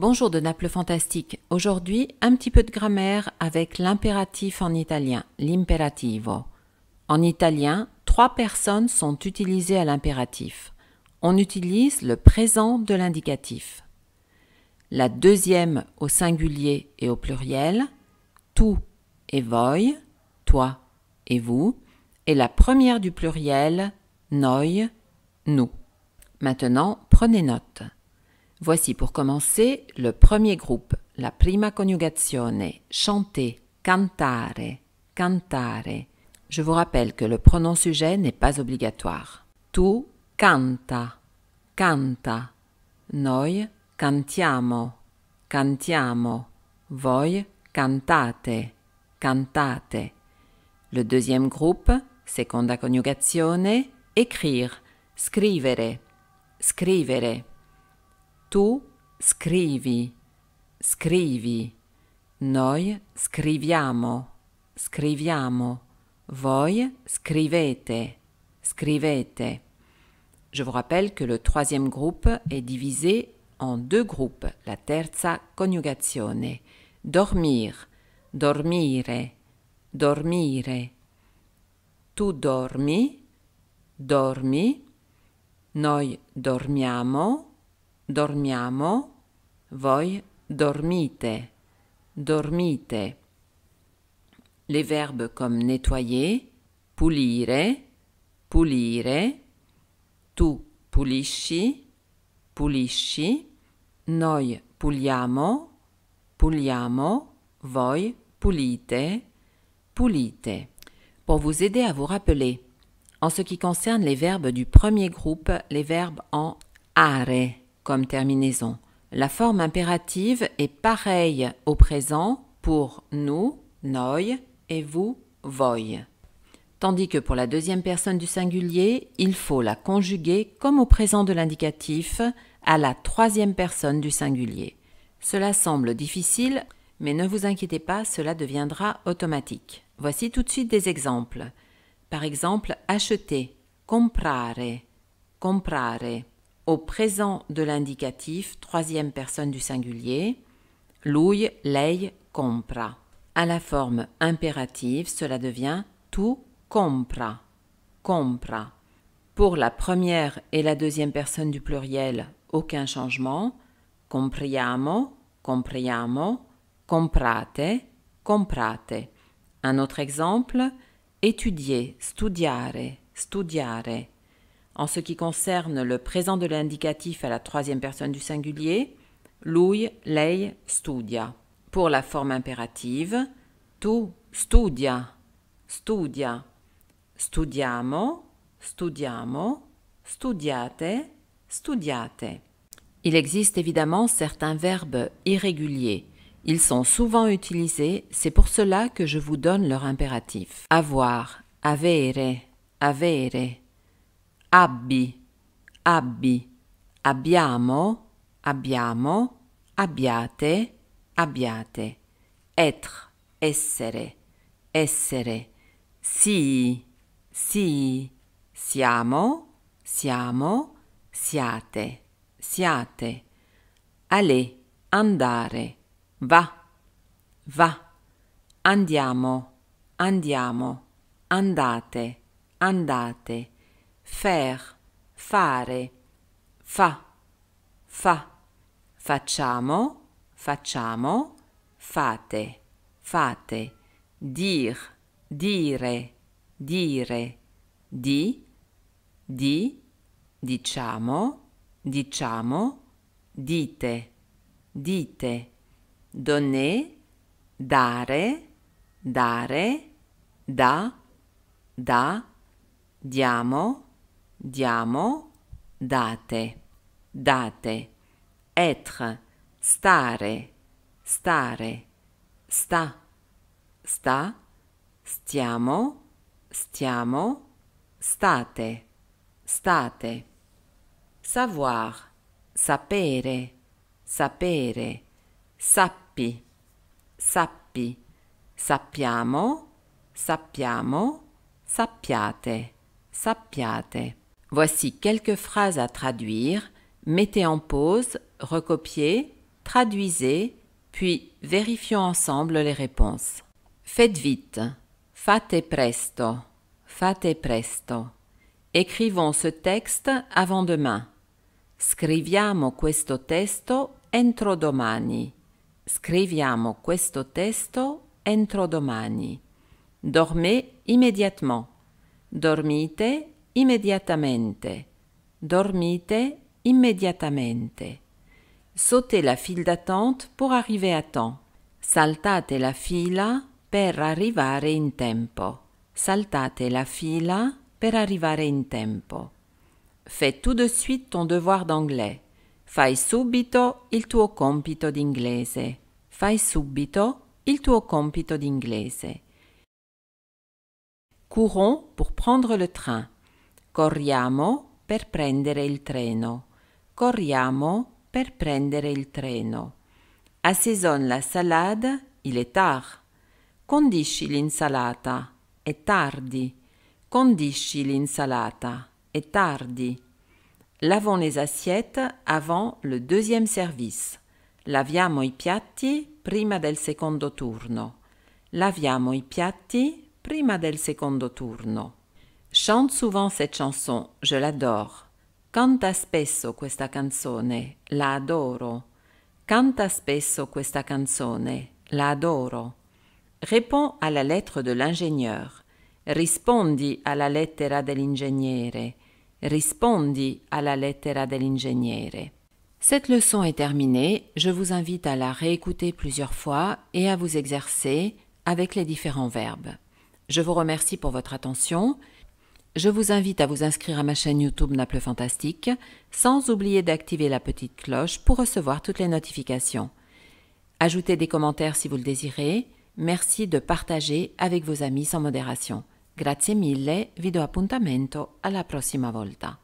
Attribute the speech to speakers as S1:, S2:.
S1: Bonjour de Naples Fantastique. Aujourd'hui, un petit peu de grammaire avec l'impératif en italien, l'imperativo. En italien, trois personnes sont utilisées à l'impératif. On utilise le présent de l'indicatif. La deuxième au singulier et au pluriel, tu et voi, toi et vous, et la première du pluriel, noi, nous. Maintenant, prenez note. Voici pour commencer le premier groupe, la prima coniugazione, chanter, cantare, cantare. Je vous rappelle que le pronom sujet n'est pas obligatoire. Tu canta, canta. Noi cantiamo, cantiamo. Voi cantate, cantate. Le deuxième groupe, seconda coniugazione, écrire, scrivere, scrivere. Tu scrivi, scrivi. Noi scriviamo, scriviamo. Voi scrivete, scrivete. Je vous rappelle que le troisième groupe est divisé en deux groupes, la terza coniugazione. Dormir, dormire, dormire. Tu dormi, dormi. Noi dormiamo, dormiamo, voi dormite, dormite. Les verbes comme nettoyer, pulire, pulire, tu pulisci, pulisci, noi puliamo, puliamo, voi pulite, pulite. Pour vous aider à vous rappeler, en ce qui concerne les verbes du premier groupe, les verbes en are, terminaison. La forme impérative est pareille au présent pour nous, noi, et vous, voi. Tandis que pour la deuxième personne du singulier, il faut la conjuguer comme au présent de l'indicatif à la troisième personne du singulier. Cela semble difficile, mais ne vous inquiétez pas, cela deviendra automatique. Voici tout de suite des exemples. Par exemple, acheter, comprare, comprare au présent de l'indicatif, troisième personne du singulier, lui, lei, compra. À la forme impérative, cela devient tu compra, compra. Pour la première et la deuxième personne du pluriel, aucun changement. Compriamo, compriamo, comprate, comprate. Un autre exemple, étudier, studiare, studiare. En ce qui concerne le présent de l'indicatif à la troisième personne du singulier, lui, lei, studia. Pour la forme impérative, tu studia, studia, studiamo, studiamo, studiate, studiate. Il existe évidemment certains verbes irréguliers. Ils sont souvent utilisés, c'est pour cela que je vous donne leur impératif. Avoir, avere, avere, abbi, abbi, abbiamo, abbiamo, abbiate, abbiate. Être, essere, essere. Sì, sì, siamo, siamo, siate, siate. Allez, andare, va, va. Andiamo, andiamo, andate, andate faire, fare, fa, fa. Facciamo, facciamo, fate, fate. Dir, dire, dire. Di, di, diciamo, diciamo, dite, dite. donne, dare, dare, da, da, diamo, diamo, date, date, être, stare, stare, sta, sta, stiamo, stiamo, state, state. Savoir, sapere, sapere, sappi, sappi, sappiamo, sappiamo, sappiate, sappiate. Voici quelques phrases à traduire. Mettez en pause, recopiez, traduisez, puis vérifions ensemble les réponses. Faites vite. Fate presto. Fate presto. Écrivons ce texte avant demain. Scriviamo questo testo entro domani. Scriviamo questo testo entro domani. Dormez immédiatement. Dormite immediatamente. Dormite immediatamente. Sautez la file d'attente pour arriver à temps. Saltate la fila per arrivare in tempo. Saltate la fila per arrivare in tempo. Fais tout de suite ton devoir d'anglais. Fai subito il tuo compito d'inglese. Fai subito il tuo compito d'inglese. Courons pour prendre le train. Corriamo per prendere il treno. Corriamo per prendere il treno. Assaisonne la salade, il est tard. Condisci l'insalata, è tardi. Condisci l'insalata, è tardi. Lavons les assiettes avant le deuxième service. Laviamo i piatti prima del secondo turno. Laviamo i piatti prima del secondo turno. Chante souvent cette chanson, je l'adore. Canta spesso questa canzone, la adoro. Canta spesso questa canzone, la adoro. Réponds à la lettre de l'ingénieur. Rispondi alla lettera dell'ingegnere. Rispondi alla lettera dell'ingegnere. Cette leçon est terminée. Je vous invite à la réécouter plusieurs fois et à vous exercer avec les différents verbes. Je vous remercie pour votre attention je vous invite à vous inscrire à ma chaîne YouTube Naples Fantastique, sans oublier d'activer la petite cloche pour recevoir toutes les notifications. Ajoutez des commentaires si vous le désirez. Merci de partager avec vos amis sans modération. Grazie mille, video appuntamento alla prossima volta.